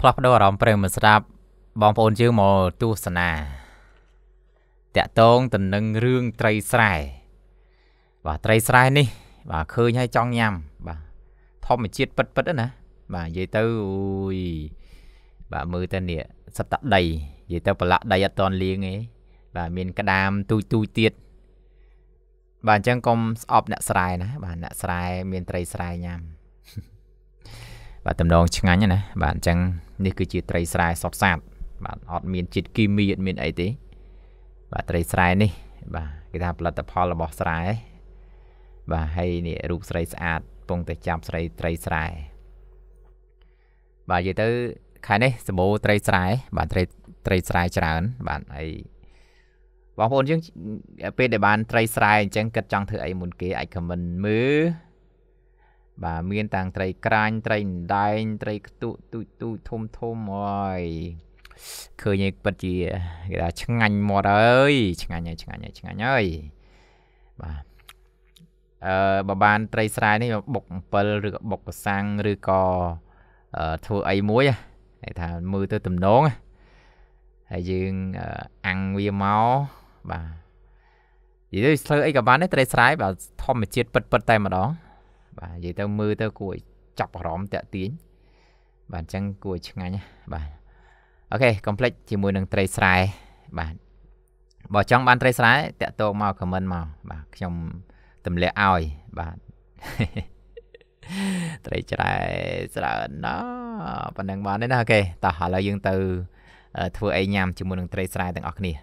ផ្លាស់ប្ដូរអារម្មណ៍ប្រិយមិត្តស្ដាប់បងប្អូនយើងមកទស្សនាតកតងទៅនឹងរឿងត្រីស្រែបាទត្រីស្រែនេះ បាទឃើញហើយចង់ញ៉ាំ បាទធម្មជាតិពិតពិតណាបាទនិយាយទៅអូយបាទមើលទៅនេះសត្វតដីនិយាយទៅប្រឡាក់ដីអត់តន់លៀងទេបាទមានក្តាមទូចទូចទៀតបាទអញ្ចឹងកុំស្អប់អ្នកស្រែណា បាទអ្នកស្រែមានត្រីស្រែញ៉ាំបាទតំណងឆ្ងាញ់ណាបាទអញ្ចឹងនេះគឺជាត្រីស្រែសុទ្ធសាធបាទអត់មានជាតិគីមីអត់មានអីទេបាទត្រីស្រែនេះ បាទគេថាផលិតផលរបស់ស្រែបាទហើយនេះរូបស្រីស្អាតពងតែចាប់ស្រីត្រីស្រែបាទនិយាយទៅខែនេះសម្បូរត្រីស្រែបាទត្រីត្រីស្រែច្រើន បាទហើយបងប្អូនយើងពេលដែលបានត្រីស្រែអញ្ចឹងគិតចង់ធ្វើអីមុនគេអាចខមមិនមើលបាទមានតាំងត្រីក្រាញ់ត្រីអណ្ដែងត្រីខ្ទក់ទូចទូចធំធំអើយឃើញឯងពិតជាគេថាឆ្ងាញ់មាត់អើយឆ្ងាញ់ហើយឆ្ងាញ់ហើយឆ្ងាញ់ហើយបាទអឺបើបាន ត្រីស្រែនេះបុកអំពិលឬក៏បុកកសាំងឬក៏ធ្វើអីមួយគេថាមើលទៅទំនងហើយយើងអាំងវាមកបាទនិយាយទៅធ្វើអីក៏បានដែរត្រីស្រែបាទធម្មជាតិពិតពិតតែម្ដងបាទនិយាយទៅមើលទៅគួរឲ្យចាប់អារម្មណ៍តាក់ទាញបាទអញ្ចឹងគួរឆ្ងាញ់បាទអូខេកុំភ្លេចជាមួយនឹងត្រីស្រែបាទបើចង់បានត្រីស្រែតាក់ទងមកខមមិនមកបាទខ្ញុំទម្លាក់ឲ្យបាទត្រីស្រែច្រើនណាស់ប៉ណ្ណឹងបានទេណាអូខេតោះឥឡូវយើងទៅ ធ្វើអីញ៉ាំជាមួយនឹងត្រីស្រែទាំងអស់គ្នា